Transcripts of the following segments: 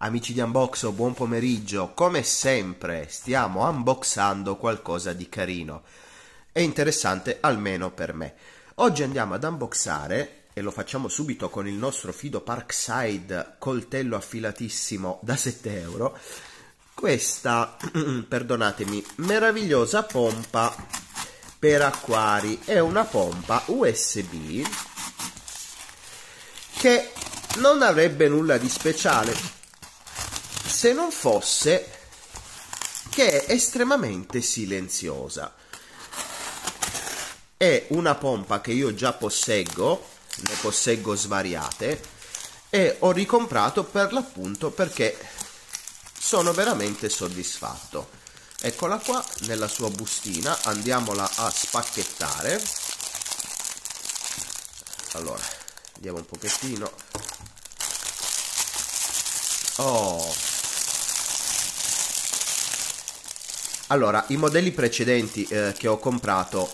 Amici di Unboxo, buon pomeriggio. Come sempre stiamo unboxando qualcosa di carino e interessante almeno per me. Oggi andiamo ad unboxare e lo facciamo subito con il nostro Fido Parkside coltello affilatissimo da 7 euro. Questa, perdonatemi, meravigliosa pompa per acquari. È una pompa USB che non avrebbe nulla di speciale se non fosse che è estremamente silenziosa. È una pompa che io già posseggo, ne posseggo svariate, e ho ricomprato per l'appunto perché sono veramente soddisfatto. Eccola qua nella sua bustina, andiamola a spacchettare. Allora, vediamo un pochettino. Oh, Allora, i modelli precedenti eh, che ho comprato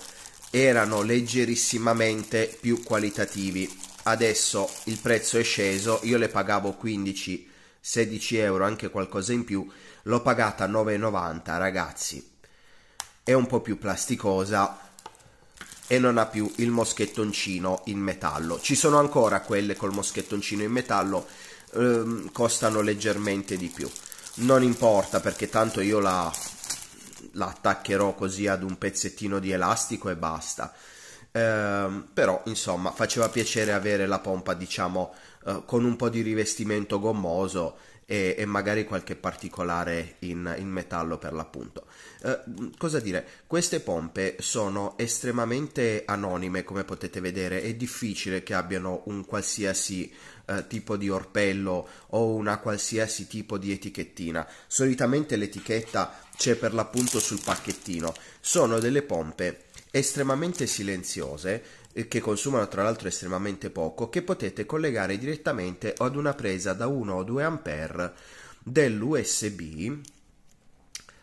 erano leggerissimamente più qualitativi. Adesso il prezzo è sceso, io le pagavo 15, 16 euro, anche qualcosa in più. L'ho pagata 9,90, ragazzi. È un po' più plasticosa e non ha più il moschettoncino in metallo. Ci sono ancora quelle col moschettoncino in metallo, ehm, costano leggermente di più. Non importa perché tanto io la la attaccherò così ad un pezzettino di elastico e basta. Ehm, però insomma faceva piacere avere la pompa diciamo eh, con un po' di rivestimento gommoso e, e magari qualche particolare in, in metallo per l'appunto. Eh, cosa dire? Queste pompe sono estremamente anonime come potete vedere, è difficile che abbiano un qualsiasi eh, tipo di orpello o una qualsiasi tipo di etichettina. Solitamente l'etichetta c'è per l'appunto sul pacchettino. Sono delle pompe estremamente silenziose che consumano tra l'altro estremamente poco, che potete collegare direttamente ad una presa da 1 o 2 A dell'USB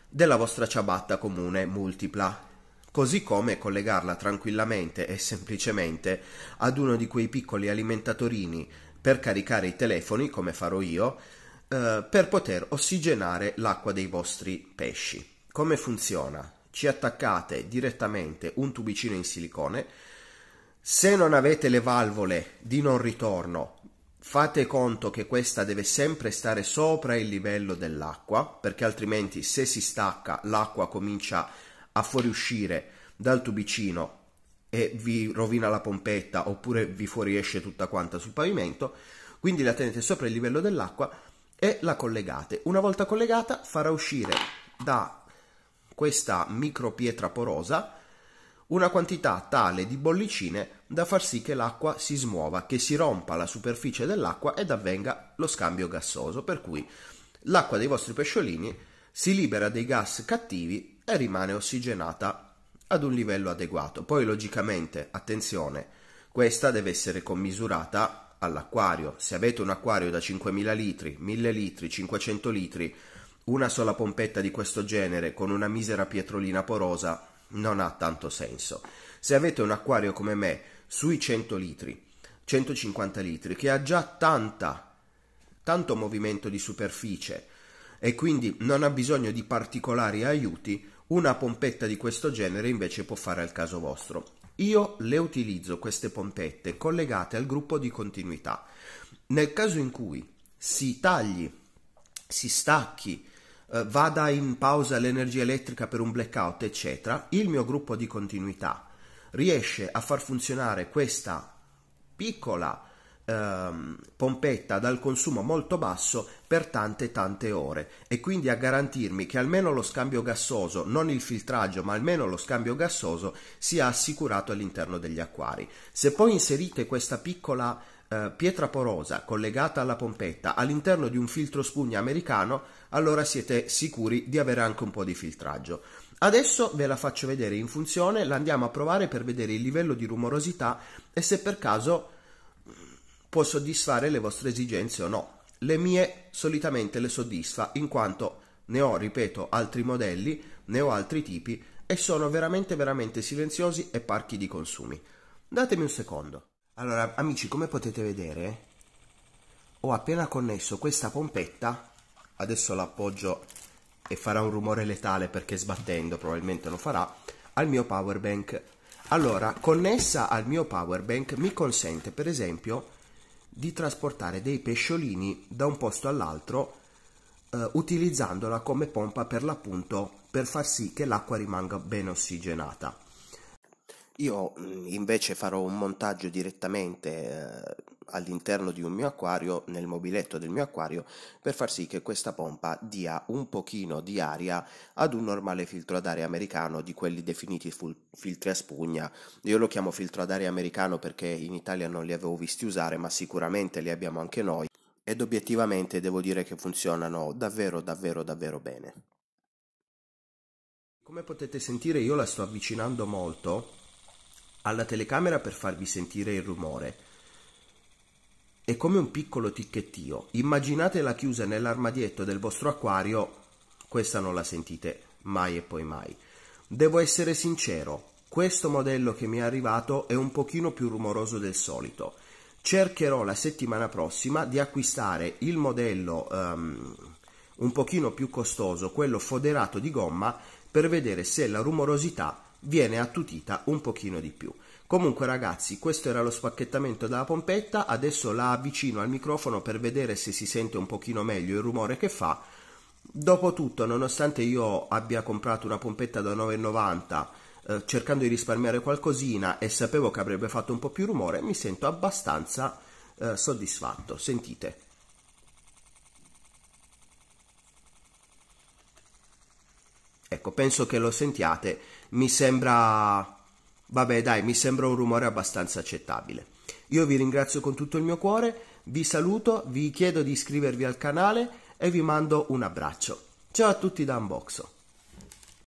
della vostra ciabatta comune multipla, così come collegarla tranquillamente e semplicemente ad uno di quei piccoli alimentatorini per caricare i telefoni, come farò io, eh, per poter ossigenare l'acqua dei vostri pesci. Come funziona? Ci attaccate direttamente un tubicino in silicone se non avete le valvole di non ritorno, fate conto che questa deve sempre stare sopra il livello dell'acqua, perché altrimenti se si stacca l'acqua comincia a fuoriuscire dal tubicino e vi rovina la pompetta oppure vi fuoriesce tutta quanta sul pavimento, quindi la tenete sopra il livello dell'acqua e la collegate. Una volta collegata farà uscire da questa micro pietra porosa una quantità tale di bollicine da far sì che l'acqua si smuova, che si rompa la superficie dell'acqua ed avvenga lo scambio gassoso, per cui l'acqua dei vostri pesciolini si libera dei gas cattivi e rimane ossigenata ad un livello adeguato. Poi logicamente, attenzione, questa deve essere commisurata all'acquario. Se avete un acquario da 5000 litri, 1000 litri, 500 litri, una sola pompetta di questo genere con una misera pietrolina porosa non ha tanto senso. Se avete un acquario come me sui 100 litri, 150 litri, che ha già tanta, tanto movimento di superficie e quindi non ha bisogno di particolari aiuti, una pompetta di questo genere invece può fare al caso vostro. Io le utilizzo queste pompette collegate al gruppo di continuità. Nel caso in cui si tagli, si stacchi eh, vada in pausa l'energia elettrica per un blackout, eccetera, il mio gruppo di continuità riesce a far funzionare questa piccola ehm, pompetta dal consumo molto basso per tante tante ore e quindi a garantirmi che almeno lo scambio gassoso, non il filtraggio, ma almeno lo scambio gassoso sia assicurato all'interno degli acquari. Se poi inserite questa piccola eh, pietra porosa collegata alla pompetta all'interno di un filtro spugna americano, allora siete sicuri di avere anche un po' di filtraggio. Adesso ve la faccio vedere in funzione, la andiamo a provare per vedere il livello di rumorosità e se per caso può soddisfare le vostre esigenze o no. Le mie solitamente le soddisfa in quanto ne ho, ripeto, altri modelli, ne ho altri tipi e sono veramente veramente silenziosi e parchi di consumi. Datemi un secondo. Allora, amici, come potete vedere, ho appena connesso questa pompetta, adesso l'appoggio e farà un rumore letale perché sbattendo probabilmente lo farà, al mio power bank. Allora, connessa al mio power bank mi consente, per esempio, di trasportare dei pesciolini da un posto all'altro eh, utilizzandola come pompa per l'appunto per far sì che l'acqua rimanga ben ossigenata. Io mm, invece farò un montaggio direttamente eh, all'interno di un mio acquario, nel mobiletto del mio acquario, per far sì che questa pompa dia un pochino di aria ad un normale filtro ad aria americano di quelli definiti ful- filtri a spugna. Io lo chiamo filtro ad aria americano perché in Italia non li avevo visti usare, ma sicuramente li abbiamo anche noi ed obiettivamente devo dire che funzionano davvero davvero davvero bene. Come potete sentire io la sto avvicinando molto alla telecamera per farvi sentire il rumore. È come un piccolo ticchettio. Immaginatela chiusa nell'armadietto del vostro acquario. Questa non la sentite mai e poi mai. Devo essere sincero, questo modello che mi è arrivato è un pochino più rumoroso del solito. Cercherò la settimana prossima di acquistare il modello um, un pochino più costoso, quello foderato di gomma, per vedere se la rumorosità viene attutita un pochino di più. Comunque ragazzi, questo era lo spacchettamento della pompetta, adesso la avvicino al microfono per vedere se si sente un pochino meglio il rumore che fa. Dopotutto, nonostante io abbia comprato una pompetta da 9,90 eh, cercando di risparmiare qualcosina e sapevo che avrebbe fatto un po' più rumore, mi sento abbastanza eh, soddisfatto. Sentite. Ecco, penso che lo sentiate mi sembra... Vabbè dai, mi sembra un rumore abbastanza accettabile. Io vi ringrazio con tutto il mio cuore, vi saluto, vi chiedo di iscrivervi al canale e vi mando un abbraccio. Ciao a tutti da Unboxo.